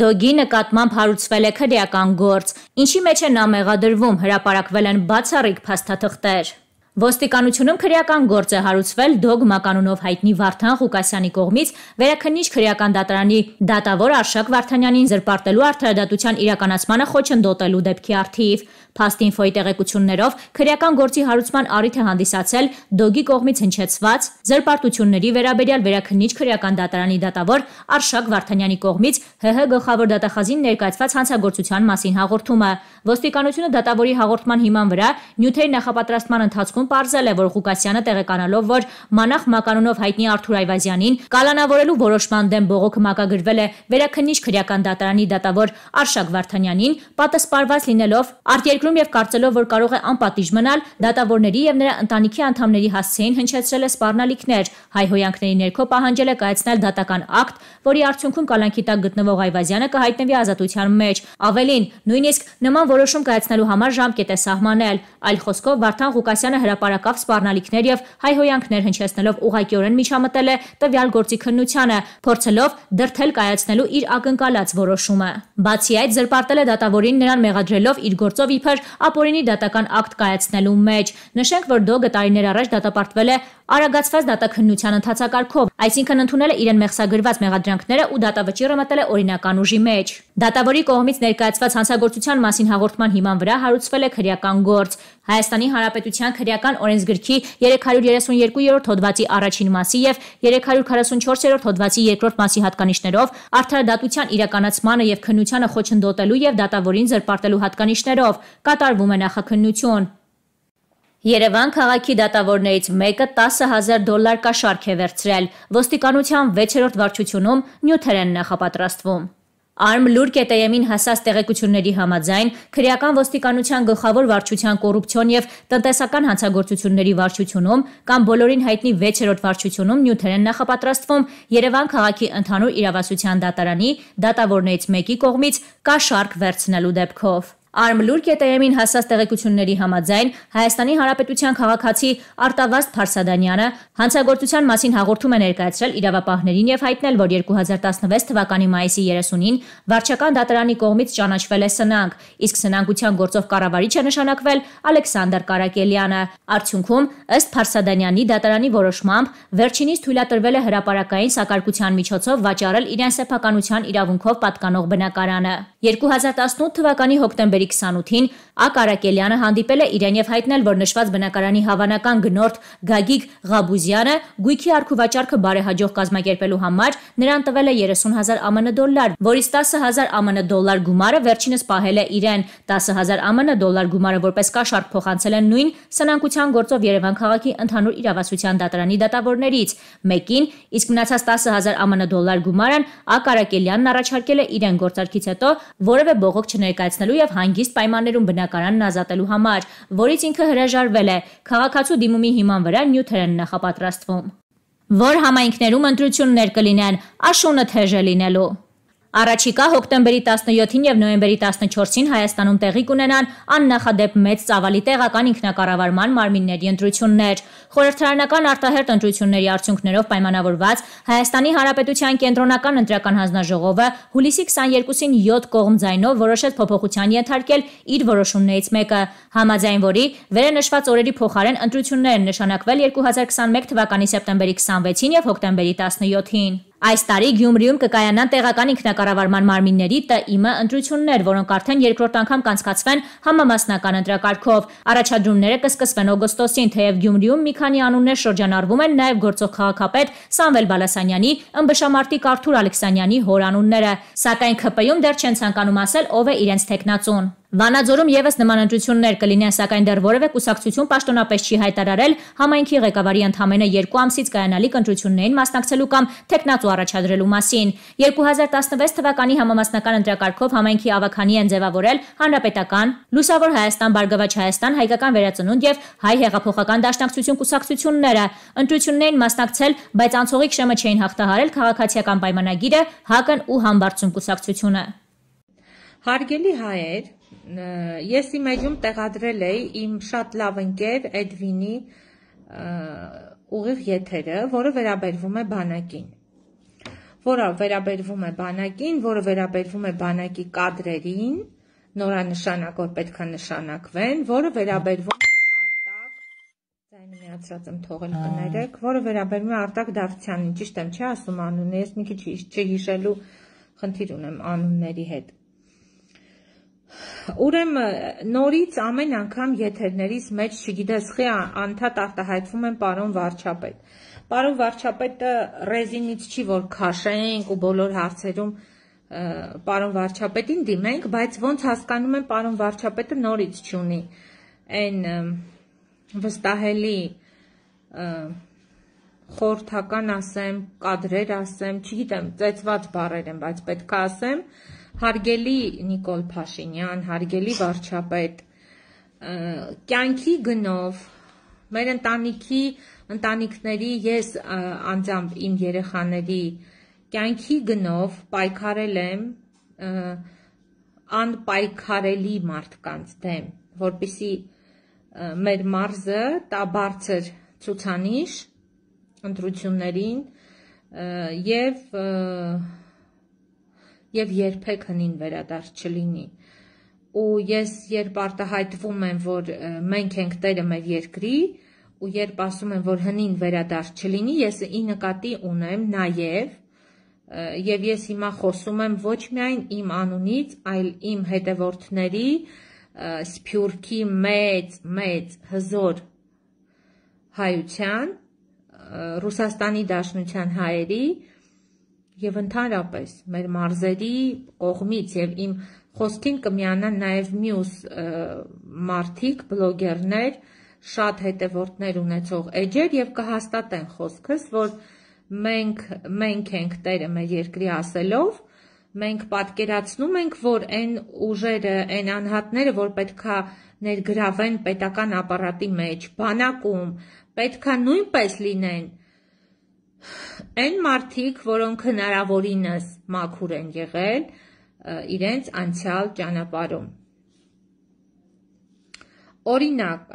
Դոգի նկատմամբ հարուցվել է քրեական գործ, ինչի մեջ է նա մեղադրվում, հրապարակվել են բացառիկ փաստաթղթեր։ Ոստիկանությունում քրեական գործ է հարուցվել դոգմա կանոնով հայտնի Վարդան Ղուկասյանի կողմից վերաքննիչ քրեական դատարանի դատավոր Արշակ Վարդանյանին զրպարտելու արդարադատության իրականացմանը խոչընդոտելու դեպքի արդիվ։ Փաստինֆոյի տեղեկություններով քրեական գործի հարուցման առիթ է հանդիսացել դոգի կողմից հնչեցված զրպարտությունների վերաբերյալ վերաքննիչ քրեական դատարանի դատավոր Արշակ Վարդանյանի կողմից ՀՀ գլխավոր դատախազին ներկայացված հանցագործության մասին հաղորդումը։ Ոստիկանությունը դատավորի հաղորդման հիման վրա նյութերի նախապատրաստման ընթացքում ընթացքում պարզել է, որ Ղուկասյանը տեղեկանալով, որ Մանախ մականունով հայտնի Արթուր Այվազյանին կալանավորելու որոշման դեմ բողոք մակագրվել է վերաքննիչ քրեական դատարանի դատավոր Արշակ Վարդանյանին, պատասպարված լինելով արտերկրում եւ կարծելով, որ կարող է անպատիժ մնալ, դատավորների եւ նրա ընտանիքի անդամների հասցեին հնչեցրել է սպառնալիքներ։ Հայհոյանքների ներքո պահանջել է կայացնել դատական ակտ, որի արդյունքում կալանքի տակ գտնվող Այվազյանը կհայտնվի ազատության մեջ։ Ավելին, նույնիսկ նման որոշում կայացնելու համար ժամկետ է սահմանել։ Այլ խոսքով Վարդան Ղուկասյանը հրապարակավ սպառնալիքներ եւ հայհոյանքներ հնչեցնելով ուղղակիորեն միջամտել է տվյալ գործի քննությանը, փորձելով դրթել կայացնելու իր ակնկալած որոշումը։ Բացի այդ, զրպարտել է դատավորին նրան մեղադրելով իր գործով իբր ապօրինի դատական ակտ կայացնելու մեջ։ Նշենք, որ Դոգը տարիներ առաջ դատապարտվել է Արագացված դատաքննության ընթացակարգով, այսինքն ընդունել է իրեն մեղսագրված մեղադրանքները ու դատավճիռը մտել է օրինական ուժի մեջ։ Դատավորի կողմից ներկայացված հանցագործության մասին հաղորդման հիման վրա հարուցվել է քրեական գործ։ Հայաստանի Հանրապետության քրեական օրենսգրքի 332-րդ հոդվածի առաջին մասի եւ 344-րդ հոդվածի երկրորդ մասի հատկանիշներով արդարադատության իրականացմանը եւ քննությանը խոչընդոտելու եւ դատավորին զրպարտելու հատկանիշներով կատարվում է նախաքննություն։ Երևան քաղաքի դատավորներից մեկը 10000 դոլար կաշառք է վերցրել։ Ոստիկանության 6-րդ վարչությունում նյութեր են նախապատրաստվում։ Արմ լուրկ է ՏԵՄ-ին հասած տեղեկությունների համաձայն քրեական ոստիկանության գլխավոր վարչության կոռուպցիոն եւ տնտեսական հանցագործությունների վարչությունում կամ բոլորին հայտնի 6-րդ վարչությունում նյութեր են նախապատրաստվում Երևան քաղաքի ընդհանուր իրավասության դատարանի դատավորներից մեկի կողմից կաշառք վերցնելու դեպքով։ Armlur.am-ին հասած տեղեկությունների համաձայն Հայաստանի Հանրապետության քաղաքացի Արտավազդ Փարսադանյանը հանցագործության մասին հաղորդում է ներկայացրել իրավապահներին եւ հայտնել, որ 2016 թվականի մայիսի 30-ին վարչական դատարանի կողմից ճանաչվել է սնանկ, իսկ սնանկության գործով կառավարիչ է նշանակվել Ալեքսանդր Կարակելյանը։ Արդյունքում, ըստ Փարսադանյանի դատարանի որոշմամբ, վերջինիս թույլատրվել է հրաապարակային սակարկության միջոցով վաճառել իրեն սեփականության իրավունքով պատկանող բնակարանը։ 2018 թվականի հոկտեմբերի 28-ին Ա Կարակելյանը հանդիպել է իրեն եւ հայտնել, որ նշված բնակարանի հավանական գնորդ Գագիկ Ղաբուզյանը գույքի արխիվաճարքը բարեհաջող կազմակերպելու համար նրան տվել է 30000 ԱՄՆ դոլար, որից 10000 ԱՄՆ դոլար գումարը վերջինս պահել է իրեն, 10000 ԱՄՆ դոլար գումարը որպես կաշառք փոխանցել են նույն սնանկության գործով Երևան քաղաքի ընդհանուր իրավասության դատարանի դատավորներից մեկին, իսկ մնացած 10000 ԱՄՆ դոլար գումարն Ա Կարակելյանն առաջարկել է իրեն գործարքից հետո որևէ բողոք չներկայացնելու եւ հանգիստ պայմաններում բնակարանն ազատելու համար, որից ինքը հրաժարվել է։ Քաղաքացու դիմումի հիման վրա նյութեր են նախապատրաստվում, որ համայնքներում ընտրություններ կլինեն, աշունը թեժ է լինելու։ Առաջիկա հոկտեմբերի 17-ին եւ նոյեմբերի 14-ին Հայաստանում տեղի կունենան աննախադեպ մեծ ծավալի տեղական ինքնակառավարման մարմինների ընտրություններ։ Խորհրդարանական արտահերտ ընտրությունների արդյունքներով պայմանավորված Հայաստանի Հանրապետության կենտրոնական ընտրական հանձնաժողովը հուլիսի 22-ին 7 կողմ ձայնով որոշեց փոփոխության ենթարկել իր որոշումներից մեկը, համաձայն որի վերանշված օրերի փոխարեն ընտրություններ են նշանակվել 2021 թվականի սեպտեմբերի 26-ին եւ հոկտեմբերի 17-ին։ Այս տարի Գյումրիում կկայանան տեղական ինքնակառավարման մարմինների ՏԻՄ ընտրություններ, որոնք արդեն երկրորդ անգամ կանցկացվեն համամասնական ընտրակարգով։ Առաջադրումները կսկսվեն օգոստոսին, թեև Գյումրիում մի քանի անուններ շրջանառվում են նաև գործող քաղաքապետ Սամվել Բալասանյանի, ըմբշամարտիկ Արթուր Ալեքսանյանի հոր անունները, սակայն ԽՊ-ում դեռ չեն ցանկանում ասել ով է իրենց տեխնացուն։ Վանաձորում եւս նման ընտրություններ կլինեն, սակայն դեռ որևէ կուսակցություն պաշտոնապես չի հայտարարել համայնքի ղեկավարի ընդամենը 2 ամսից կայանալիք ընտրություններին մասնակցելու կամ տեխնացու առաջադրելու մասին։ 2016 թվականի համամասնական ընտրակարգով համայնքի ավականի են ձևավորել Հանրապետական, Լուսավոր Հայաստան, Բարգավաճ Հայաստան, Հայկական Վերածնունդ եւ Հայ Հեղափոխական Դաշնակցություն կուսակցությունները։ Ընտրություններին մասնակցել, բայց անցողիկ շեմը չէին հաղթահարել քաղաքացիական պայմանագիրը, ՀԱԿ-ն ու Համբարձում կուսակցությունը։ Հարգելի հայեր, ես իմ էջում տեղադրել էի իմ շատ լավ ընկեր Էդվինի ուղիղ եթերը, որը վերաբերվում է բանակին որը վերաբերվում է բանակին, որը վերաբերվում է բանակի կadrերին, նորանշանակ, որ պետք է նշանակվեն, որը վերաբերվում է Արտակ ձայնը միացրած եմ թողել կներեք, որը վերաբերվում է Արտակ Դավթյանին, ճիշտ եմ, չի ասում անունը, ես մի քիչ չհիշելու խնդիր ունեմ անունների հետ։ Ուրեմն նորից ամեն անգամ եթերներից մեջ, չգիտես, խի անդադ արտահայտվում են պարոն վարչապետ։ Պարոն վարչապետը ռեզինից չի որ քաշենք ու բոլոր հարցերում պարոն վարչապետին դիմենք, բայց ոնց հասկանում եմ պարոն վարչապետը նորից չունի այն վստահելի խորթական ասեմ, կադրեր ասեմ, չգիտեմ, ծեծված բառեր են, բայց պետք է ասեմ, հարգելի Նիկոլ Փաշինյան, հարգելի վարչապետ, կյանքի գնով մեր ընտանիքի ընտանիքների ես անձամբ իմ երեխաների կյանքի գնով պայքարել եմ անպայքարելի մարդկանց դեմ, որբիսի մեր մարզը տա բարձր ցուցանիշ ընտրություններին եւ և, և եւ երբեք հնին վերադարձ չլինի։ Ու ես երբ արտահայտվում եմ, որ մենք ենք Տերը մեր երկրի, ու երբ ասում եմ, որ հնին վերադարձ չլինի, ես ի նկատի ունեմ նաեւ եւ ես հիմա խոսում եմ ոչ միայն իմ անունից, այլ իմ հետևորդների սփյուռքի մեծ մեծ հզոր հայության Ռուսաստանի Դաշնության հայերի եւ ընդհանրապես մեր մարզերի կողմից եւ իմ խոսքին կմիանան նաեւ մյուս մարտիկ, բլոգերներ, շատ հետևորդներ ունեցող էջեր եւ կհաստատեն խոսքս, որ մենք մենք ենք Տերը մեր երկրի ասելով, մենք պատկերացնում ենք, որ այն ուժերը, այն անհատները, որ պետքա ներգրավեն պետական ապարատի մեջ, բանակում, պետքա նույնպես լինեն Այն մարդիկ, որոնք հնարավորինս մաքուր են եղել իրենց անցյալ ճանապարհում։ Օրինակ,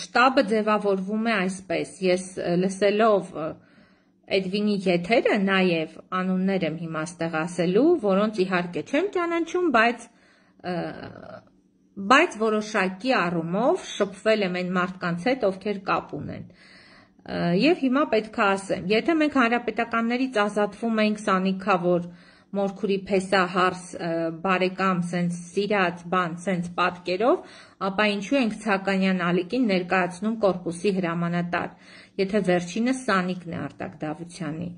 շտաբը ձևավորվում է այսպես. ես լսելով Էդվինի եթերը նաև անուններ եմ հիմա ստեղ ասելու, որոնց իհարկե չեմ ճանաչում, բայց բայց որոշակի առումով շփվել եմ այն մարդկանց հետ, ովքեր կապ ունեն։ Ա, Եվ հիմա պետք է ասեմ, եթե մենք հանրապետականներից ազատվում էինք սանիքավոր մորքուրի փեսահարս բարեկամ սենց սիրած բան սենց պատկերով, ապա ինչու ենք Ցականյան Ալիկին ներկայացնում կորպուսի հրամանատար, եթե վերջինը սանիկն է Արտակ Դավթյանի։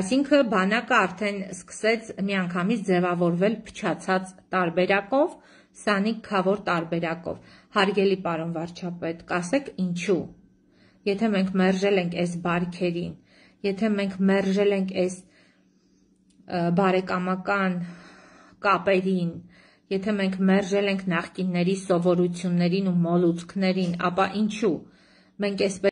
Այսինքն բանակը արդեն սկսեց միանգամից ձևավորվել փչացած տարբերակով, սանիկ քավոր տարբերակով։ Հարգելի պարոն վարչապետ, կասեք ինչու եթե մենք մերժել ենք այս բարքերին, եթե մենք մերժել ենք այս բարեկամական կապերին, եթե մենք մերժել ենք նախկինների սովորություններին ու մոլուցքներին, ապա ինչու մենք այսպես